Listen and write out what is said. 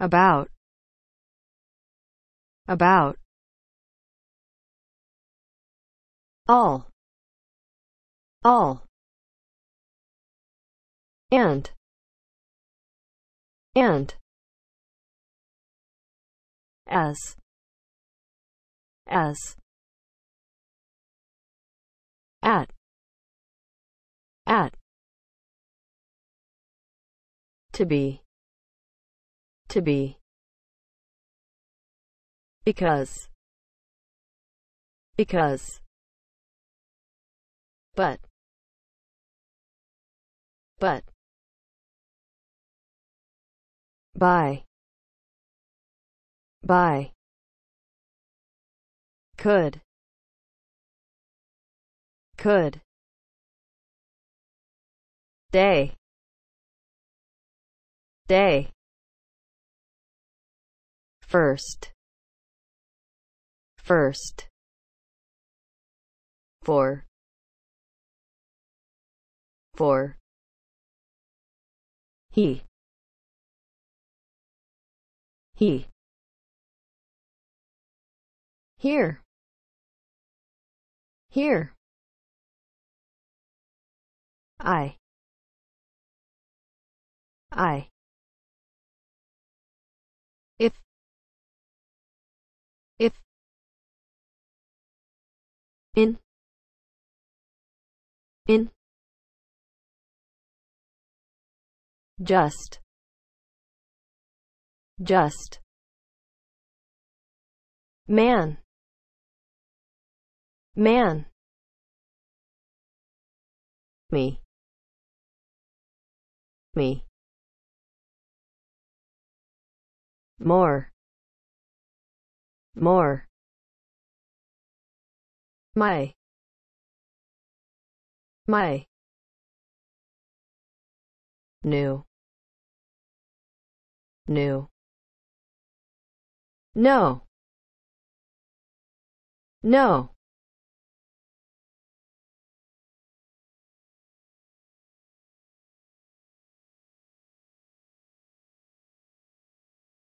about about all all and and as as at at to be to be. Because. Because. But. But. By. By. Could. Could. Day. Day first first four four he he here here i i if if in in just just man man me me more more my my new new no no